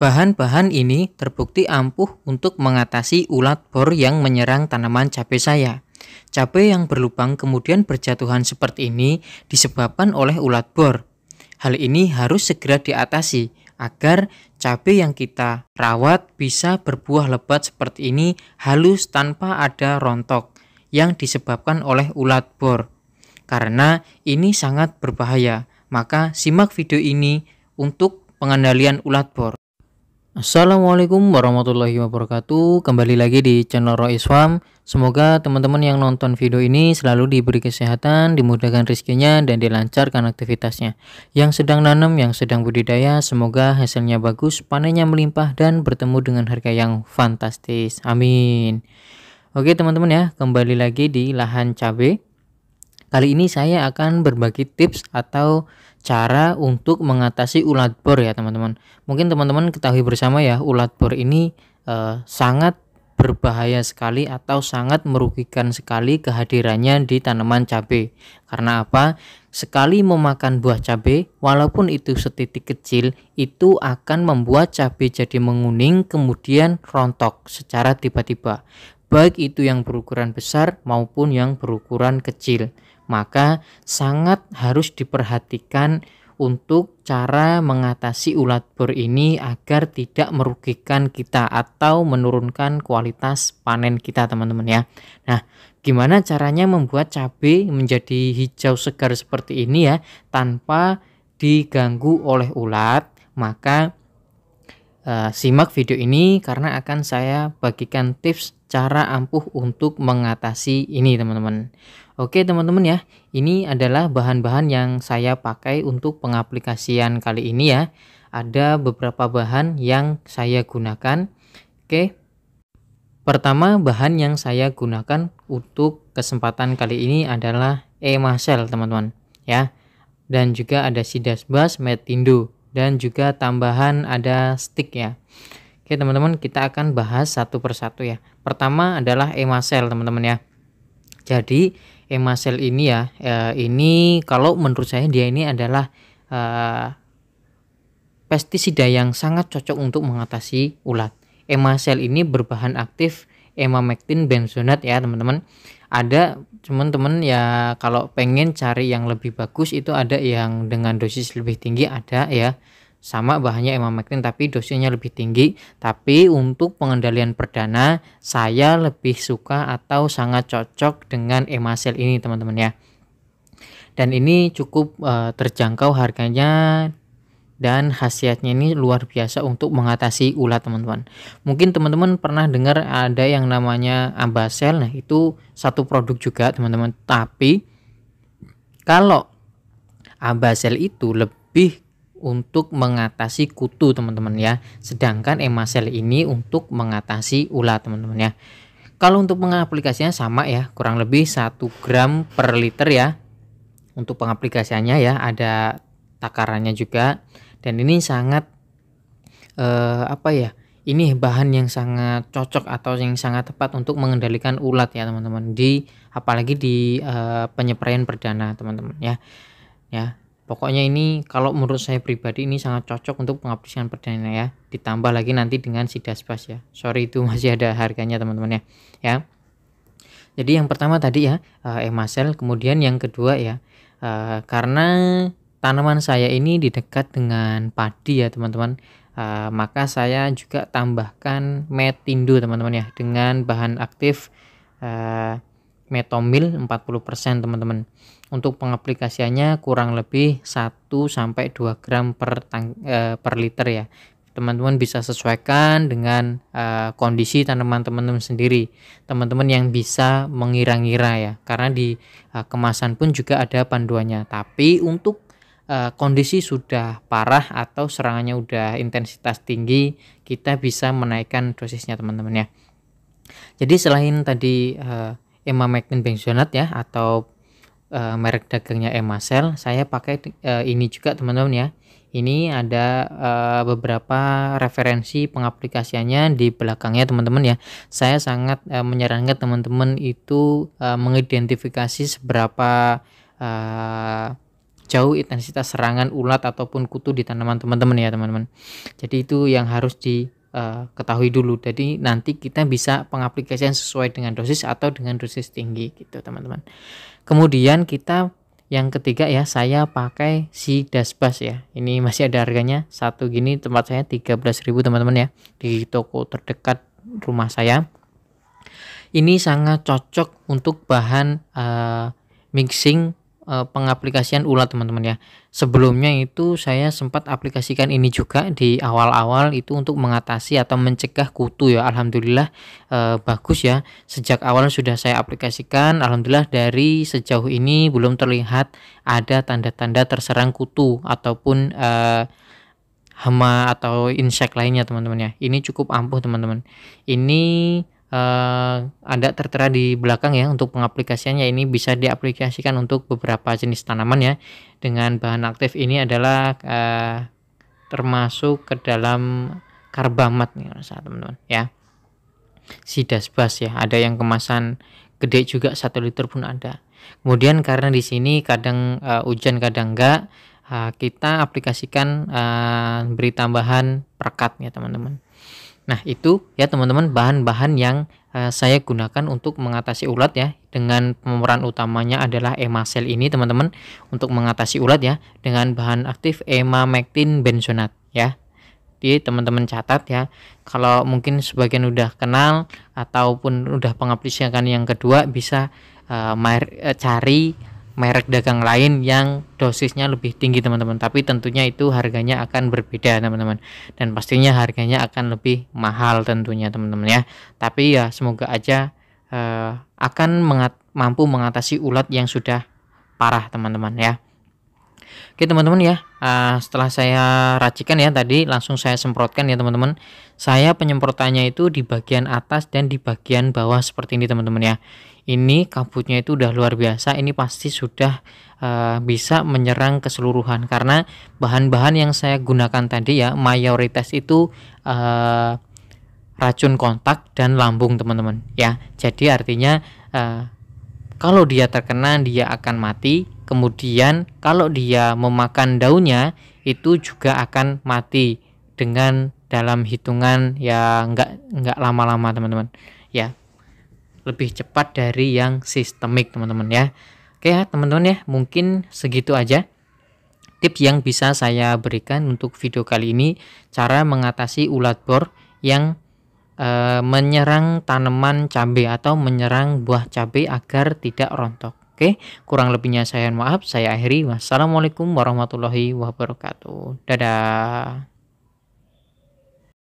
Bahan-bahan ini terbukti ampuh untuk mengatasi ulat bor yang menyerang tanaman cabai saya. Cabai yang berlubang kemudian berjatuhan seperti ini disebabkan oleh ulat bor. Hal ini harus segera diatasi agar cabai yang kita rawat bisa berbuah lebat seperti ini halus tanpa ada rontok yang disebabkan oleh ulat bor. Karena ini sangat berbahaya, maka simak video ini untuk pengendalian ulat bor. Assalamualaikum warahmatullahi wabarakatuh Kembali lagi di channel Roy Swam. Semoga teman-teman yang nonton video ini selalu diberi kesehatan, dimudahkan rezekinya, dan dilancarkan aktivitasnya Yang sedang nanam, yang sedang budidaya, semoga hasilnya bagus, panennya melimpah, dan bertemu dengan harga yang fantastis Amin Oke teman-teman ya, kembali lagi di lahan cabai Kali ini saya akan berbagi tips atau cara untuk mengatasi ulat bor ya teman-teman. Mungkin teman-teman ketahui bersama ya ulat bor ini eh, sangat berbahaya sekali atau sangat merugikan sekali kehadirannya di tanaman cabai. Karena apa? Sekali memakan buah cabai, walaupun itu setitik kecil, itu akan membuat cabai jadi menguning kemudian rontok secara tiba-tiba. Baik itu yang berukuran besar maupun yang berukuran kecil maka sangat harus diperhatikan untuk cara mengatasi ulat bor ini agar tidak merugikan kita atau menurunkan kualitas panen kita teman-teman ya. Nah, gimana caranya membuat cabai menjadi hijau segar seperti ini ya tanpa diganggu oleh ulat? Maka eh, simak video ini karena akan saya bagikan tips cara ampuh untuk mengatasi ini teman-teman. Oke teman-teman ya, ini adalah bahan-bahan yang saya pakai untuk pengaplikasian kali ini ya. Ada beberapa bahan yang saya gunakan. Oke. Pertama bahan yang saya gunakan untuk kesempatan kali ini adalah e emasel teman-teman ya. Dan juga ada Sidas Bas, metindo dan juga tambahan ada stick ya. Oke teman-teman kita akan bahas satu persatu ya. Pertama adalah emasel teman-teman ya. Jadi emasel ini ya eh, ini kalau menurut saya dia ini adalah eh, pestisida yang sangat cocok untuk mengatasi ulat. Emasel ini berbahan aktif emamectin benzonat ya teman-teman. Ada teman-teman ya kalau pengen cari yang lebih bagus itu ada yang dengan dosis lebih tinggi ada ya sama bahannya emamectin tapi dosisnya lebih tinggi tapi untuk pengendalian perdana saya lebih suka atau sangat cocok dengan emasel ini teman-teman ya dan ini cukup uh, terjangkau harganya dan khasiatnya ini luar biasa untuk mengatasi ulat teman-teman mungkin teman-teman pernah dengar ada yang namanya ambasel nah itu satu produk juga teman-teman tapi kalau ambasel itu lebih untuk mengatasi kutu teman-teman ya. Sedangkan emasel ini untuk mengatasi ulat teman-teman ya. Kalau untuk pengaplikasinya sama ya, kurang lebih 1 gram per liter ya. Untuk pengaplikasiannya ya ada takarannya juga dan ini sangat eh, apa ya? Ini bahan yang sangat cocok atau yang sangat tepat untuk mengendalikan ulat ya teman-teman di apalagi di eh, penyeprayan perdana teman-teman ya. Ya, Pokoknya ini kalau menurut saya pribadi ini sangat cocok untuk pengaplikasian perdana ya. Ditambah lagi nanti dengan si daspas ya. Sorry itu masih ada harganya teman-teman ya. Ya. Jadi yang pertama tadi ya eh, emasel, kemudian yang kedua ya eh, karena tanaman saya ini di dekat dengan padi ya teman-teman. Eh, maka saya juga tambahkan metindo teman-teman ya dengan bahan aktif metomil 40% teman-teman. Untuk pengaplikasiannya kurang lebih 1 sampai 2 gram per tang, eh, per liter ya. Teman-teman bisa sesuaikan dengan eh, kondisi tanaman teman-teman sendiri. Teman-teman yang bisa mengira-ngira ya. Karena di eh, kemasan pun juga ada panduannya. Tapi untuk eh, kondisi sudah parah atau serangannya udah intensitas tinggi, kita bisa menaikkan dosisnya teman-teman ya. Jadi selain tadi uh, Emma Magnin Benzonat ya atau e, merek dagangnya Emma Cell, Saya pakai e, ini juga teman-teman ya. Ini ada e, beberapa referensi pengaplikasiannya di belakangnya teman-teman ya. Saya sangat e, menyarankan teman-teman itu e, mengidentifikasi seberapa e, jauh intensitas serangan ulat ataupun kutu di tanaman teman-teman ya teman-teman. Jadi itu yang harus di uh, ketahui dulu. Jadi nanti kita bisa pengaplikasian sesuai dengan dosis atau dengan dosis tinggi gitu teman-teman. Kemudian kita yang ketiga ya saya pakai si Dasbas ya. Ini masih ada harganya. Satu gini tempat saya 13.000 teman-teman ya di toko terdekat rumah saya. Ini sangat cocok untuk bahan uh, mixing Eh, pengaplikasian ulat teman-teman ya. Sebelumnya itu saya sempat aplikasikan ini juga di awal-awal itu untuk mengatasi atau mencegah kutu ya. Alhamdulillah uh, bagus ya. Sejak awal sudah saya aplikasikan. Alhamdulillah dari sejauh ini belum terlihat ada tanda-tanda terserang kutu ataupun uh, hama atau insek lainnya teman-teman ya. Ini cukup ampuh teman-teman. Ini uh, ada tertera di belakang ya untuk pengaplikasiannya ini bisa diaplikasikan untuk beberapa jenis tanaman ya dengan bahan aktif ini adalah uh, termasuk ke dalam karbamat nih teman-teman ya sidasbas ya ada yang kemasan gede juga satu liter pun ada kemudian karena di sini kadang uh, hujan kadang enggak uh, kita aplikasikan uh, beri tambahan perekat ya teman-teman. Nah itu ya teman-teman bahan-bahan yang uh, saya gunakan untuk mengatasi ulat ya dengan pemeran utamanya adalah emasel ini teman-teman untuk mengatasi ulat ya dengan bahan aktif emamectin benzonat ya. Jadi teman-teman catat ya kalau mungkin sebagian udah kenal ataupun udah pengaplikasikan yang kedua bisa uh, cari merek dagang lain yang dosisnya lebih tinggi teman-teman tapi tentunya itu harganya akan berbeda teman-teman dan pastinya harganya akan lebih mahal tentunya teman-teman ya tapi ya semoga aja uh, akan mengat mampu mengatasi ulat yang sudah parah teman-teman ya Oke teman-teman ya, uh, setelah saya racikan ya tadi langsung saya semprotkan ya teman-teman. Saya penyemprotannya itu di bagian atas dan di bagian bawah seperti ini teman-teman ya. Ini kabutnya itu udah luar biasa, ini pasti sudah uh, bisa menyerang keseluruhan karena bahan-bahan yang saya gunakan tadi ya mayoritas itu uh, racun kontak dan lambung teman-teman ya. Jadi artinya uh, kalau dia terkena dia akan mati kemudian kalau dia memakan daunnya itu juga akan mati dengan dalam hitungan ya nggak nggak lama-lama teman-teman ya lebih cepat dari yang sistemik teman-teman ya oke ya teman-teman ya mungkin segitu aja tips yang bisa saya berikan untuk video kali ini cara mengatasi ulat bor yang eh, menyerang tanaman cabai atau menyerang buah cabai agar tidak rontok Oke, kurang lebihnya saya maaf, saya akhiri. Wassalamualaikum warahmatullahi wabarakatuh. Dadah.